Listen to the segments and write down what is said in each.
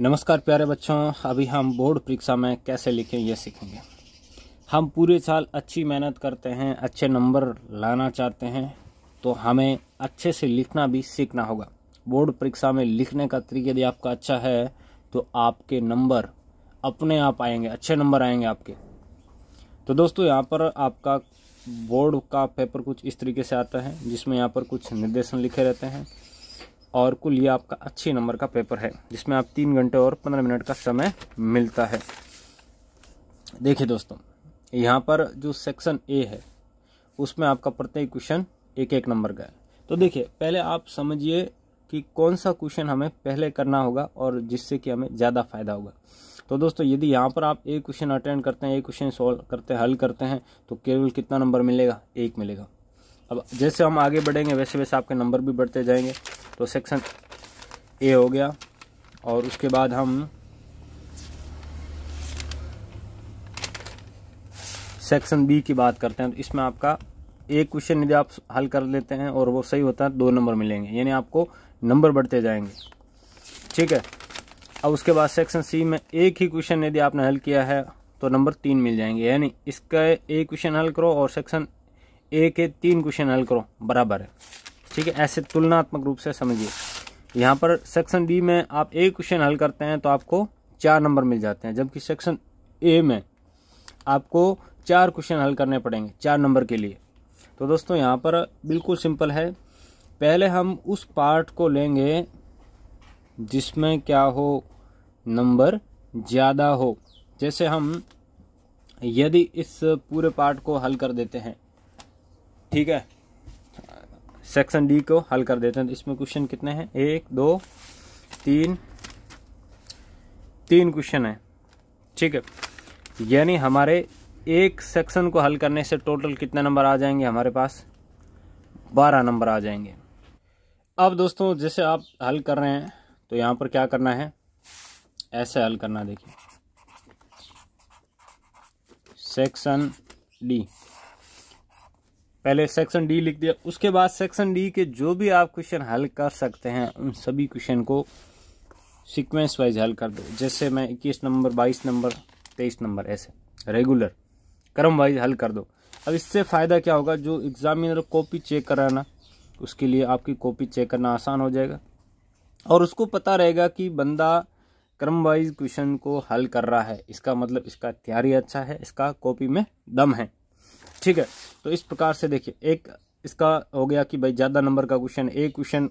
नमस्कार प्यारे बच्चों अभी हम बोर्ड परीक्षा में कैसे लिखें ये सीखेंगे हम पूरे साल अच्छी मेहनत करते हैं अच्छे नंबर लाना चाहते हैं तो हमें अच्छे से लिखना भी सीखना होगा बोर्ड परीक्षा में लिखने का तरीका यदि आपका अच्छा है तो आपके नंबर अपने आप आएंगे अच्छे नंबर आएंगे आपके तो दोस्तों यहाँ पर आपका बोर्ड का पेपर कुछ इस तरीके से आता है जिसमें यहाँ पर कुछ निर्देशन लिखे रहते हैं और कुल ये आपका अच्छे नंबर का पेपर है जिसमें आप तीन घंटे और पंद्रह मिनट का समय मिलता है देखिए दोस्तों यहाँ पर जो सेक्शन ए है उसमें आपका प्रत्येक क्वेश्चन एक एक नंबर का है तो देखिए पहले आप समझिए कि कौन सा क्वेश्चन हमें पहले करना होगा और जिससे कि हमें ज़्यादा फायदा होगा तो दोस्तों यदि यहाँ पर आप एक क्वेश्चन अटेंड करते हैं एक क्वेश्चन सॉल्व करते हैं हल करते हैं तो केवल कितना नंबर मिलेगा एक मिलेगा अब जैसे हम आगे बढ़ेंगे वैसे वैसे आपके नंबर भी बढ़ते जाएंगे तो सेक्शन ए हो गया और उसके बाद हम सेक्शन बी की बात करते हैं तो इसमें आपका एक क्वेश्चन यदि आप हल कर लेते हैं और वो सही होता है दो नंबर मिलेंगे यानी आपको नंबर बढ़ते जाएंगे ठीक है अब उसके बाद सेक्शन सी में एक ही क्वेश्चन यदि आपने हल किया है तो नंबर तीन मिल जाएंगे यानी इसका एक क्वेश्चन हल करो और सेक्शन एक के तीन क्वेश्चन हल करो बराबर है ठीक है ऐसे तुलनात्मक रूप से समझिए यहाँ पर सेक्शन बी में आप एक क्वेश्चन हल करते हैं तो आपको चार नंबर मिल जाते हैं जबकि सेक्शन ए में आपको चार क्वेश्चन हल करने पड़ेंगे चार नंबर के लिए तो दोस्तों यहाँ पर बिल्कुल सिंपल है पहले हम उस पार्ट को लेंगे जिसमें क्या हो नंबर ज़्यादा हो जैसे हम यदि इस पूरे पार्ट को हल कर देते हैं ठीक है सेक्शन डी को हल कर देते हैं तो इसमें क्वेश्चन कितने हैं एक दो तीन तीन क्वेश्चन है ठीक है यानी हमारे एक सेक्शन को हल करने से टोटल कितने नंबर आ जाएंगे हमारे पास बारह नंबर आ जाएंगे अब दोस्तों जैसे आप हल कर रहे हैं तो यहाँ पर क्या करना है ऐसे हल करना देखिए सेक्शन डी पहले सेक्शन डी लिख दिया उसके बाद सेक्शन डी के जो भी आप क्वेश्चन हल कर सकते हैं उन सभी क्वेश्चन को सीक्वेंस वाइज हल कर दो जैसे मैं इक्कीस नंबर बाईस नंबर तेईस नंबर ऐसे रेगुलर क्रम वाइज हल कर दो अब इससे फ़ायदा क्या होगा जो एग्ज़ामिनर कॉपी चेक कराना उसके लिए आपकी कॉपी चेक करना आसान हो जाएगा और उसको पता रहेगा कि बंदा क्रम वाइज क्वेश्चन को हल कर रहा है इसका मतलब इसका तैयारी अच्छा है इसका कॉपी में दम है ठीक है तो इस प्रकार से देखिए एक इसका हो गया कि भाई ज़्यादा नंबर का क्वेश्चन एक क्वेश्चन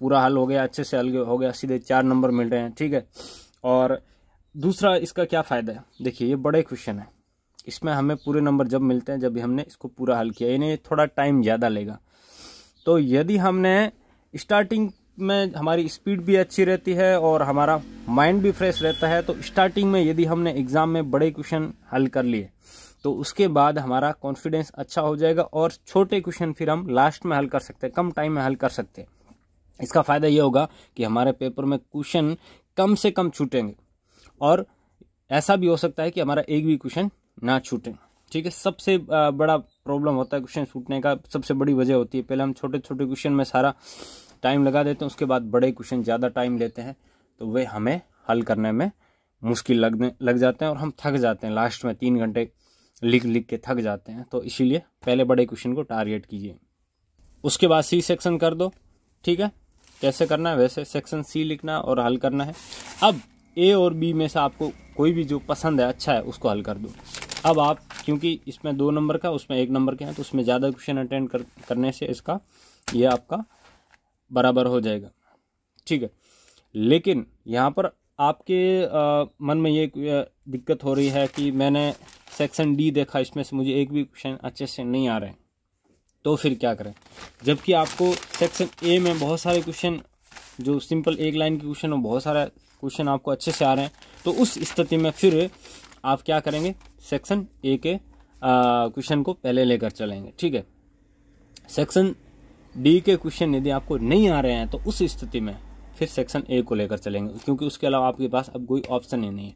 पूरा हल हो गया अच्छे से हल हो गया सीधे चार नंबर मिल रहे हैं ठीक है और दूसरा इसका क्या फ़ायदा है देखिए ये बड़े क्वेश्चन है इसमें हमें पूरे नंबर जब मिलते हैं जब हमने इसको पूरा हल किया यानी थोड़ा टाइम ज़्यादा लेगा तो यदि हमने स्टार्टिंग में हमारी स्पीड भी अच्छी रहती है और हमारा माइंड भी फ्रेश रहता है तो स्टार्टिंग में यदि हमने एग्ज़ाम में बड़े क्वेश्चन हल कर लिए तो उसके बाद हमारा कॉन्फिडेंस अच्छा हो जाएगा और छोटे क्वेश्चन फिर हम लास्ट में हल कर सकते हैं कम टाइम में हल कर सकते हैं इसका फ़ायदा ये होगा कि हमारे पेपर में क्वेश्चन कम से कम छूटेंगे और ऐसा भी हो सकता है कि हमारा एक भी क्वेश्चन ना छूटे ठीक है सबसे बड़ा प्रॉब्लम होता है क्वेश्चन छूटने का सबसे बड़ी वजह होती है पहले हम छोटे छोटे क्वेश्चन में सारा टाइम लगा देते हैं उसके बाद बड़े क्वेश्चन ज़्यादा टाइम लेते हैं तो वे हमें हल करने में मुश्किल लगने लग जाते हैं और हम थक जाते हैं लास्ट में तीन घंटे लिख लिख के थक जाते हैं तो इसीलिए पहले बड़े क्वेश्चन को टारगेट कीजिए उसके बाद सी सेक्शन कर दो ठीक है कैसे करना है वैसे सेक्शन सी लिखना और हल करना है अब ए और बी में से आपको कोई भी जो पसंद है अच्छा है उसको हल कर दो अब आप क्योंकि इसमें दो नंबर का उसमें एक नंबर के हैं तो उसमें ज़्यादा क्वेश्चन अटेंड कर, करने से इसका ये आपका बराबर हो जाएगा ठीक है लेकिन यहाँ पर आपके मन में ये दिक्कत हो रही है कि मैंने सेक्शन डी देखा इसमें से मुझे एक भी क्वेश्चन अच्छे से नहीं आ रहे हैं तो फिर क्या करें जबकि आपको सेक्शन ए में बहुत सारे क्वेश्चन जो सिंपल एक लाइन के क्वेश्चन हो बहुत सारे क्वेश्चन आपको अच्छे से आ रहे हैं तो उस स्थिति में फिर आप क्या करेंगे सेक्शन ए के क्वेश्चन को पहले लेकर चलेंगे ठीक है सेक्शन डी के क्वेश्चन यदि आपको नहीं आ रहे हैं तो उस स्थिति में फिर सेक्शन ए को लेकर चलेंगे क्योंकि उसके अलावा आपके पास अब कोई ऑप्शन ही नहीं है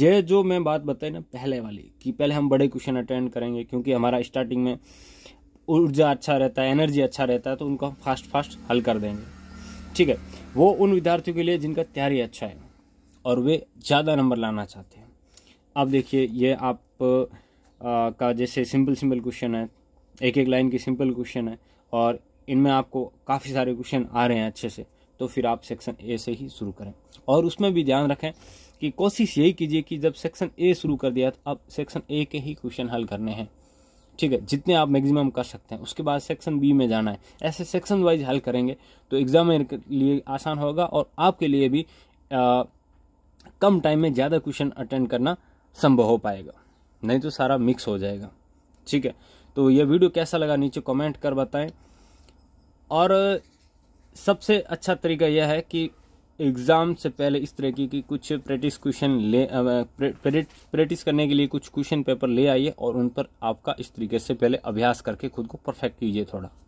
ये जो मैं बात बताई ना पहले वाली कि पहले हम बड़े क्वेश्चन अटेंड करेंगे क्योंकि हमारा स्टार्टिंग में ऊर्जा अच्छा रहता है एनर्जी अच्छा रहता है तो उनको हम फास्ट फास्ट हल कर देंगे ठीक है वो उन विद्यार्थियों के लिए जिनका तैयारी अच्छा है और वे ज़्यादा नंबर लाना चाहते हैं अब देखिए ये आप आ, का जैसे सिंपल सिंपल क्वेश्चन है एक एक लाइन की सिंपल क्वेश्चन है और इनमें आपको काफ़ी सारे क्वेश्चन आ रहे हैं अच्छे से तो फिर आप सेक्शन ए से ही शुरू करें और उसमें भी ध्यान रखें कि कोशिश यही कीजिए कि जब सेक्शन ए शुरू कर दिया तो आप सेक्शन ए के ही क्वेश्चन हल करने हैं ठीक है जितने आप मैक्सिमम कर सकते हैं उसके बाद सेक्शन बी में जाना है ऐसे सेक्शन वाइज हल करेंगे तो एग्ज़ाम के लिए आसान होगा और आपके लिए भी आ, कम टाइम में ज़्यादा क्वेश्चन अटेंड करना संभव हो पाएगा नहीं तो सारा मिक्स हो जाएगा ठीक है तो ये वीडियो कैसा लगा नीचे कमेंट कर बताएं और सबसे अच्छा तरीका यह है कि एग्ज़ाम से पहले इस तरह की कुछ प्रैक्टिस क्वेश्चन ले प्रैक्टिस करने के लिए कुछ क्वेश्चन पेपर ले आइए और उन पर आपका इस तरीके से पहले अभ्यास करके खुद को परफेक्ट कीजिए थोड़ा